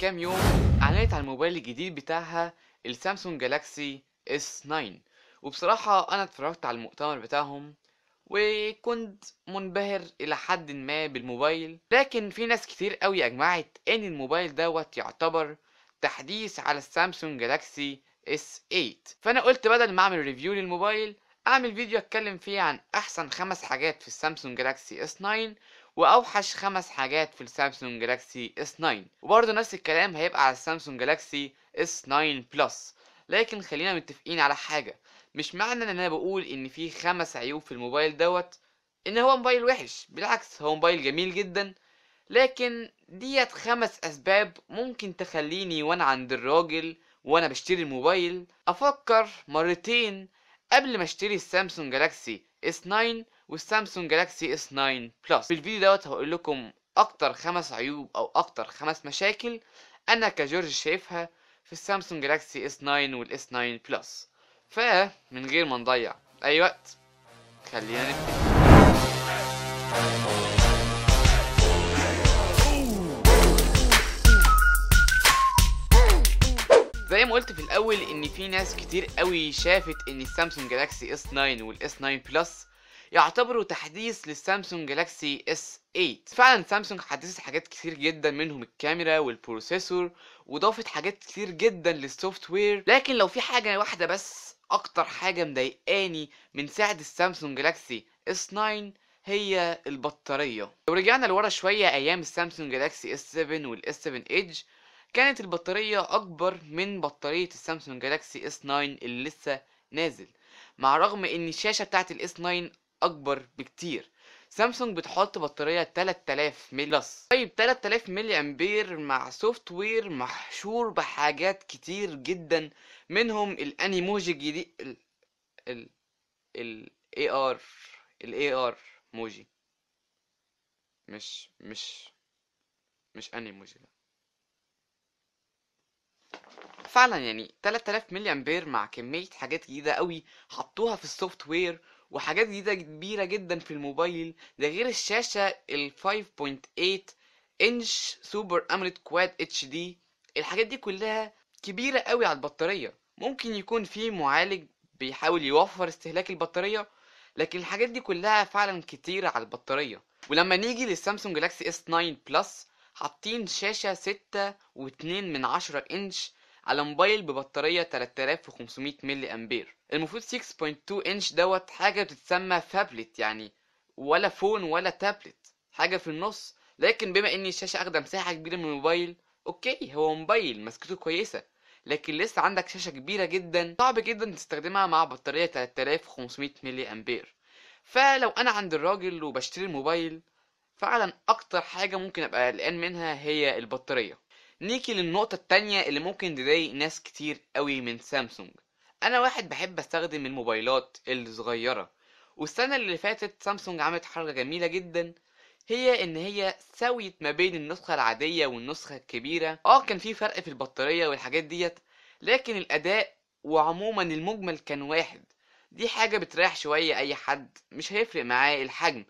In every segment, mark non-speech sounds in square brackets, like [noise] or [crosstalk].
كام يوم أعلنت عن الموبايل الجديد بتاعها السامسونج جالاكسي اس 9 وبصراحة أنا اتفرجت على المؤتمر بتاعهم وكنت منبهر إلى حد ما بالموبايل لكن في ناس كتير قوي أجمعت إن الموبايل دوت يعتبر تحديث على السامسونج جالاكسي اس 8 فأنا قلت بدل ما أعمل ريفيو للموبايل هعمل فيديو اتكلم فيه عن احسن خمس حاجات في السامسونج جالاكسي اس 9 واوحش خمس حاجات في السامسونج جالاكسي اس 9 وبرضه نفس الكلام هيبقى على السامسونج جالاكسي اس 9 بلس لكن خلينا متفقين على حاجه مش معنى ان انا بقول ان في خمس عيوب في الموبايل دوت ان هو موبايل وحش بالعكس هو موبايل جميل جدا لكن ديت خمس اسباب ممكن تخليني وانا عند الراجل وانا بشتري الموبايل افكر مرتين قبل ما اشتري السامسونج جالاكسي اس 9 والسامسونج جالاكسي اس 9 بلس في الفيديو دوت هقول لكم اكتر خمس عيوب او اكتر خمس مشاكل انا كجورج شايفها في السامسونج جالاكسي اس 9 والاس 9 بلس فمن غير ما نضيع اي وقت خلينا نبتدي قلت في الاول ان في ناس كتير قوي شافت ان السامسونج جالاكسي اس 9 والاس 9 بلس يعتبروا تحديث للسامسونج جالاكسي اس 8 فعلا سامسونج حدثت حاجات كتير جدا منهم الكاميرا والبروسيسور وضافت حاجات كتير جدا للسوفت وير لكن لو في حاجه واحده بس اكتر حاجه مضايقاني من ساعه السامسونج جالاكسي اس 9 هي البطاريه لو رجعنا لورا شويه ايام السامسونج جالاكسي اس 7 والاس 7 ايدج كانت البطارية أكبر من بطارية السامسونج جالاكسي اس 9 اللي لسه نازل مع رغم ان الشاشة بتاعت الاس 9 أكبر بكتير سامسونج بتحط بطارية 3000 ملي بلس طيب 3000 ملي أمبير مع سوفت وير محشور بحاجات كتير جدا منهم الانيموجي الجديد ال ال ال اي ار الاي ار موجي مش مش مش انيموجي لا فعلا يعني 3000 ملي امبير مع كميه حاجات جديده قوي حطوها في السوفت وير وحاجات جديده كبيره جدا في الموبايل ده غير الشاشه ال 5.8 انش سوبر اموليد كواد اتش دي الحاجات دي كلها كبيره قوي على البطاريه ممكن يكون في معالج بيحاول يوفر استهلاك البطاريه لكن الحاجات دي كلها فعلا كتيره على البطاريه ولما نيجي للسامسونج جلاكسي اس 9 بلس حاطين شاشة ستة واتنين من عشرة انش على موبايل ببطارية 3500 ملي امبير المفروض 6.2 انش دوت حاجة بتتسمى فابلت يعني ولا فون ولا تابلت حاجة في النص لكن بما ان الشاشة اخدة مساحة كبيرة من الموبايل اوكي هو موبايل مسكته كويسة لكن لسه عندك شاشة كبيرة جدا صعب جدا تستخدمها مع بطارية 3500 ملي امبير فلو انا عند الراجل وبشتري الموبايل فعلا اكتر حاجه ممكن ابقى قلقان منها هي البطاريه نيجي للنقطه التانية اللي ممكن تضايق ناس كتير قوي من سامسونج انا واحد بحب استخدم الموبايلات الصغيره والسنه اللي فاتت سامسونج عملت حركه جميله جدا هي ان هي سويت ما بين النسخه العاديه والنسخه الكبيره اه كان في فرق في البطاريه والحاجات ديت لكن الاداء وعموما المجمل كان واحد دي حاجه بتريح شويه اي حد مش هيفرق معاه الحجم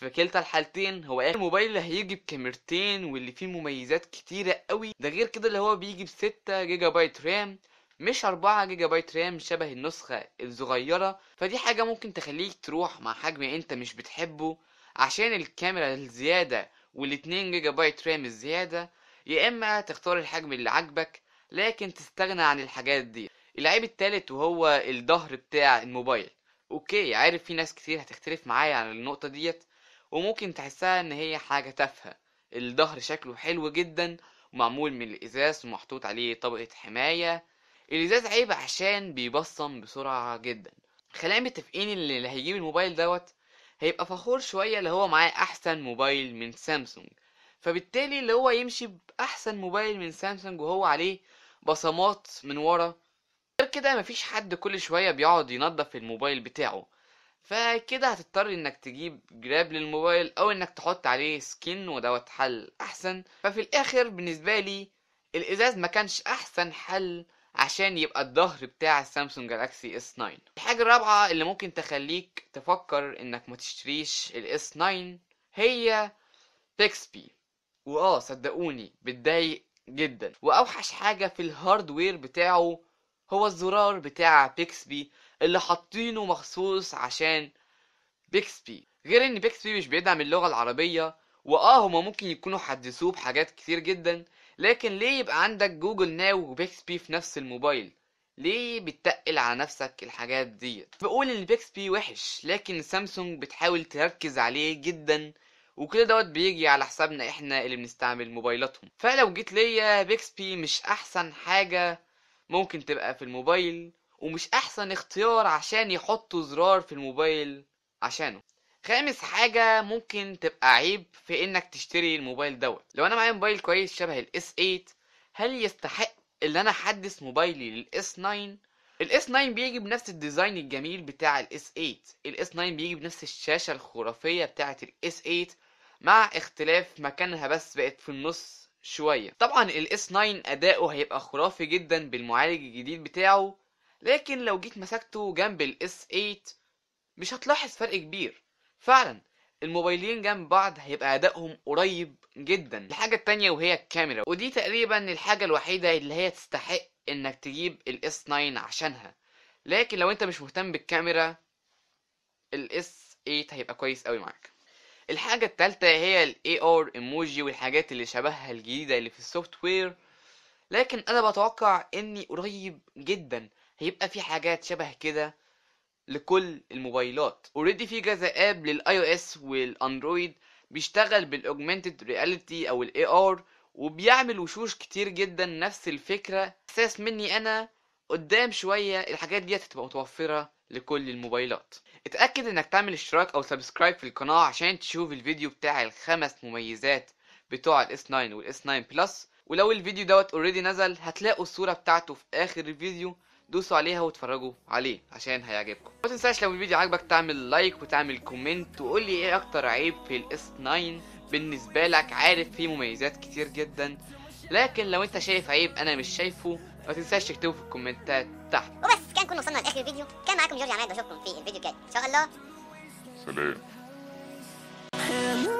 في كلتا الحالتين هو اخر موبايل اللي هيجي بكاميرتين واللي فيه مميزات كتيرة قوي ده غير كده اللي هو بيجي بستة جيجا بايت رام مش اربعة جيجا بايت رام شبه النسخة الصغيرة فدي حاجة ممكن تخليك تروح مع حجم انت مش بتحبه عشان الكاميرا الزيادة والاتنين جيجا بايت رام الزيادة يا اما تختار الحجم اللي عاجبك لكن تستغنى عن الحاجات دي العيب التالت وهو الظهر بتاع الموبايل اوكي عارف في ناس كتير هتختلف معايا عن النقطة ديت وممكن تحسها ان هي حاجة تافهة الظهر شكله حلو جدا ومعمول من الازاز ومحطوط عليه طبقة حماية الازاز عيب عشان بيبصم بسرعة جدا خلينا متفقين ان اللي هيجيب الموبايل دوت هيبقى فخور شوية اللي هو معاه احسن موبايل من سامسونج فبالتالي اللي هو يمشي باحسن موبايل من سامسونج وهو عليه بصمات من ورا غير كده مفيش حد كل شوية بيقعد ينظف الموبايل بتاعه فكده هتضطر انك تجيب جراب للموبايل او انك تحط عليه سكين ودوت حل احسن ففي الاخر بالنسبة لي الازاز ما كانش احسن حل عشان يبقى الظهر بتاع السامسونج جالاكسي اس 9 الحاجة الرابعة اللي ممكن تخليك تفكر انك ما تشتريش الاس 9 هي بيكسبي واه صدقوني بتضايق جدا واوحش حاجة في الهاردوير بتاعه هو الزرار بتاع بيكسبي اللي حاطينه مخصوص عشان بيكسبي غير ان بيكسبي مش بيدعم اللغة العربية واه هما ممكن يكونوا حدثوه بحاجات كتير جدا لكن ليه يبقى عندك جوجل ناو وبيكسبي في نفس الموبايل ليه بتتقل على نفسك الحاجات ديت بقول ان بيكسبي وحش لكن سامسونج بتحاول تركز عليه جدا وكل دوت بيجي على حسابنا احنا اللي بنستعمل موبايلاتهم فلو جيت ليا بيكسبي مش احسن حاجه ممكن تبقى في الموبايل ومش احسن اختيار عشان يحطوا زرار في الموبايل عشانه خامس حاجة ممكن تبقى عيب في انك تشتري الموبايل دوت لو انا معايا موبايل كويس شبه الاس 8 هل يستحق ان انا احدث موبايلي للاس 9 الاس 9 بيجي بنفس الديزاين الجميل بتاع الاس 8 الاس 9 بيجي بنفس الشاشة الخرافية بتاعة الاس 8 مع اختلاف مكانها بس بقت في النص شوية طبعا الاس 9 اداؤه هيبقى خرافي جدا بالمعالج الجديد بتاعه لكن لو جيت مسكته جنب الاس 8 مش هتلاحظ فرق كبير فعلا الموبايلين جنب بعض هيبقى ادائهم قريب جدا الحاجه التانية وهي الكاميرا ودي تقريبا الحاجه الوحيده اللي هي تستحق انك تجيب الاس 9 عشانها لكن لو انت مش مهتم بالكاميرا الاس 8 هيبقى كويس قوي معاك الحاجة التالتة هي ال AR emoji والحاجات اللي شبهها الجديدة اللي في السوفت وير لكن انا بتوقع اني قريب جدا هيبقى في حاجات شبه كده لكل الموبايلات اوريدي في كذا اب للاي او اس والاندرويد بيشتغل بالاوجمنتد رياليتي او الاي ار وبيعمل وشوش كتير جدا نفس الفكرة احساس مني انا قدام شوية الحاجات دي هتبقى متوفرة لكل الموبايلات اتأكد انك تعمل اشتراك او سبسكرايب في القناة عشان تشوف الفيديو بتاع الخمس مميزات بتوع الاس 9 والاس 9 بلس ولو الفيديو دوت اوريدي نزل هتلاقوا الصورة بتاعته في اخر الفيديو دوسوا عليها واتفرجوا عليه عشان هيعجبكم ما تنساش لو الفيديو عجبك تعمل لايك وتعمل كومنت وقول لي ايه اكتر عيب في الاس 9 بالنسبة لك عارف فيه مميزات كتير جدا لكن لو انت شايف عيب انا مش شايفه ما تنساش تكتبوا في الكومنتات تحت وبس كان كنا وصلنا لاخر الفيديو كان معاكم جورج عماد واشوفكم في الفيديو الجاي ان شاء الله سلام [laughs]